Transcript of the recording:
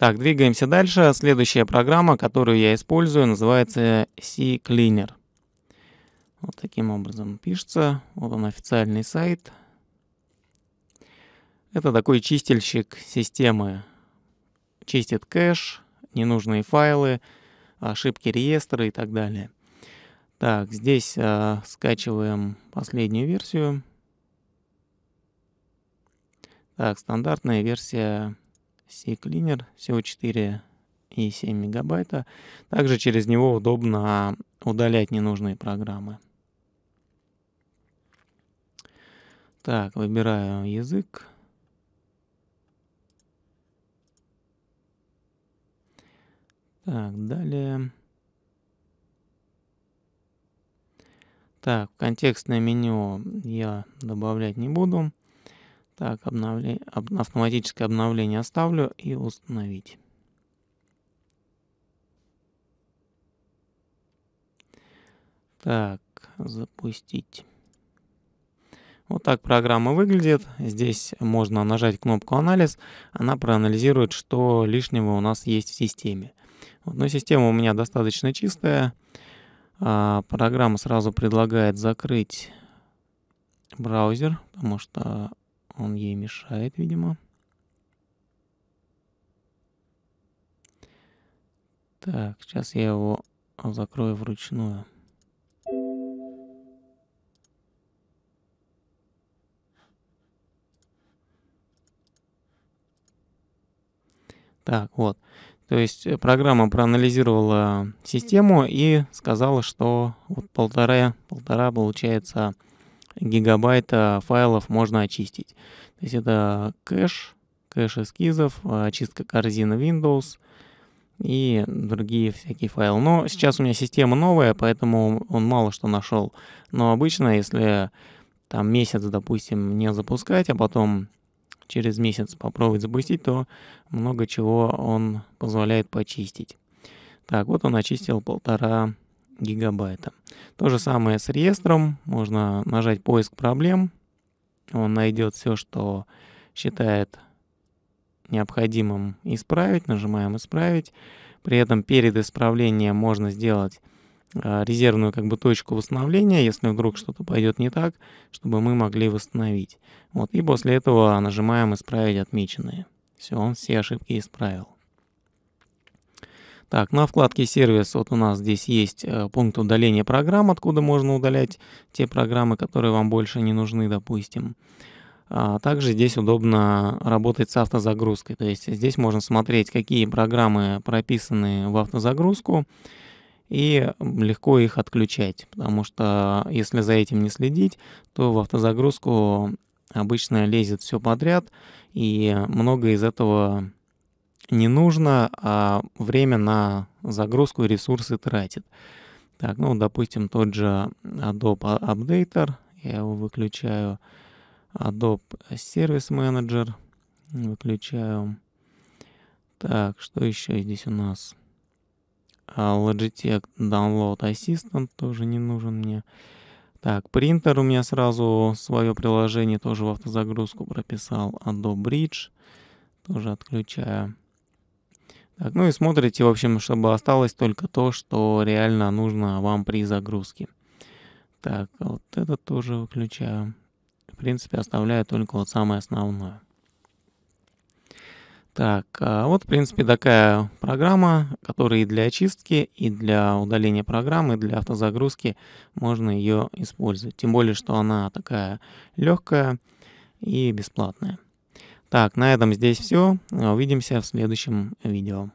Так, двигаемся дальше. Следующая программа, которую я использую, называется C-Cleaner. Вот таким образом пишется. Вот он официальный сайт. Это такой чистильщик системы. Чистит кэш, ненужные файлы, ошибки реестра и так далее. Так, здесь э, скачиваем последнюю версию. Так, стандартная версия CCleaner всего 4 и 7 мегабайта. Также через него удобно удалять ненужные программы. Так, выбираю язык. Так, далее. Так, контекстное меню я добавлять не буду. Так, обновле об, автоматическое обновление оставлю и установить. Так, запустить. Вот так программа выглядит. Здесь можно нажать кнопку «Анализ». Она проанализирует, что лишнего у нас есть в системе. Вот, но система у меня достаточно чистая. А, программа сразу предлагает закрыть браузер, потому что он ей мешает, видимо. Так, сейчас я его закрою вручную. Так, вот. То есть э, программа проанализировала систему и сказала, что вот полтора, полтора получается гигабайта файлов можно очистить. То есть это кэш, кэш эскизов, очистка корзины Windows и другие всякие файлы. Но сейчас у меня система новая, поэтому он мало что нашел. Но обычно, если там месяц, допустим, не запускать, а потом через месяц попробовать запустить, то много чего он позволяет почистить. Так, вот он очистил полтора гигабайта. То же самое с реестром. Можно нажать поиск проблем. Он найдет все, что считает необходимым исправить. Нажимаем «Исправить». При этом перед исправлением можно сделать э, резервную как бы точку восстановления, если вдруг что-то пойдет не так, чтобы мы могли восстановить. Вот, и после этого нажимаем «Исправить отмеченные». Все, он все ошибки исправил. Так, на ну, вкладке «Сервис» вот у нас здесь есть э, пункт удаления программ, откуда можно удалять те программы, которые вам больше не нужны, допустим. А также здесь удобно работать с автозагрузкой, то есть здесь можно смотреть, какие программы прописаны в автозагрузку, и легко их отключать, потому что э, если за этим не следить, то в автозагрузку обычно лезет все подряд, и много из этого не нужно, а время на загрузку ресурсы тратит. Так, ну, допустим, тот же Adobe Updater, я его выключаю. Adobe Service Manager, выключаю. Так, что еще здесь у нас? А, Logitech Download Assistant тоже не нужен мне. Так, принтер у меня сразу свое приложение тоже в автозагрузку прописал. Adobe Bridge тоже отключаю. Так, ну и смотрите, в общем, чтобы осталось только то, что реально нужно вам при загрузке. Так, вот это тоже выключаю. В принципе, оставляю только вот самое основное. Так, а вот, в принципе, такая программа, которая и для очистки, и для удаления программы, для автозагрузки можно ее использовать. Тем более, что она такая легкая и бесплатная. Так, на этом здесь все. Увидимся в следующем видео.